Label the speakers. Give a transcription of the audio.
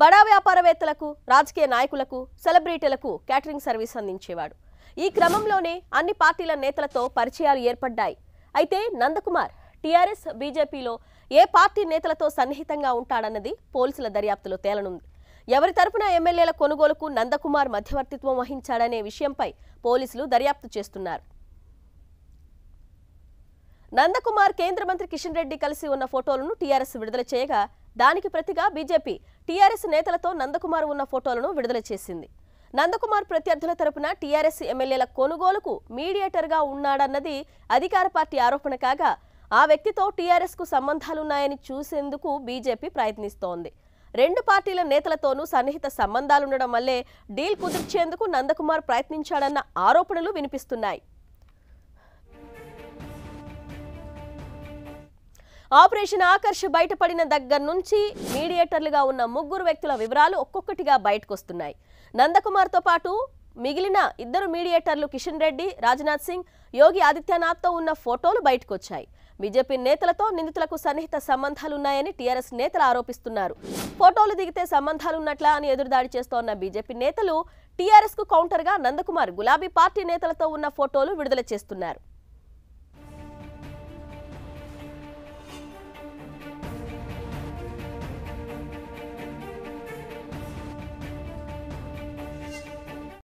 Speaker 1: బడా వ్యాపారవేత్తలకు రాజకీయ నాయకులకు సెలబ్రిటీలకు క్యాటరింగ్ సర్వీస్ అందించేవాడు ఈ క్రమంలోనే అన్ని పార్టీల నేతలతో పరిచయాలు ఏర్పడ్డాయి అయితే నందకుమార్ టీఆర్ఎస్ బీజేపీలో ఏ పార్టీ నేతలతో సన్నిహితంగా ఉంటాడన్నది పోలీసుల దర్యాప్తులో తేలనుంది ఎవరి తరపున ఎమ్మెల్యేల కొనుగోలుకు నందకుమార్ మధ్యవర్తిత్వం వహించాడనే విషయంపై పోలీసులు దర్యాప్తు చేస్తున్నారు నందకుమార్ కేంద్ర మంత్రి కిషన్ రెడ్డి కలిసి ఉన్న ఫోటోలను టీఆర్ఎస్ విడుదల చేయగా దానికి ప్రతిగా బీజేపీ టీఆర్ఎస్ నేతలతో నందకుమార్ ఉన్న ఫోటోలను విడుదల చేసింది నందకుమార్ ప్రత్యర్థుల తరపున టీఆర్ఎస్ ఎమ్మెల్యేల కొనుగోలుకు మీడియేటర్గా ఉన్నాడన్నది అధికార పార్టీ ఆరోపణ కాగా ఆ వ్యక్తితో టీఆర్ఎస్కు సంబంధాలున్నాయని చూసేందుకు బీజేపీ ప్రయత్నిస్తోంది రెండు పార్టీల నేతలతోనూ సన్నిహిత సంబంధాలుండడం వల్లే డీల్ కుదిర్చేందుకు నందకుమార్ ప్రయత్నించాడన్న ఆరోపణలు వినిపిస్తున్నాయి ఆపరేషన్ ఆకర్ష్ బయటపడిన దగ్గర నుంచి మీడియేటర్లుగా ఉన్న ముగ్గురు వ్యక్తుల వివరాలు ఒక్కొక్కటిగా బయటకొస్తున్నాయి నందకుమార్తో పాటు మిగిలిన ఇద్దరు మీడియేటర్లు కిషన్ రెడ్డి రాజ్నాథ్ సింగ్ యోగి ఆదిత్యనాథ్తో ఉన్న ఫోటోలు బయటకొచ్చాయి బీజేపీ నేతలతో నిందితులకు సన్నిహిత సంబంధాలున్నాయని టీఆర్ఎస్ నేతలు ఆరోపిస్తున్నారు ఫోటోలు దిగితే సంబంధాలున్నట్లా అని ఎదురుదాడి చేస్తోన్న బీజేపీ నేతలు టీఆర్ఎస్కు కౌంటర్గా నందకుమార్ గులాబీ పార్టీ నేతలతో ఉన్న ఫోటోలు విడుదల చేస్తున్నారు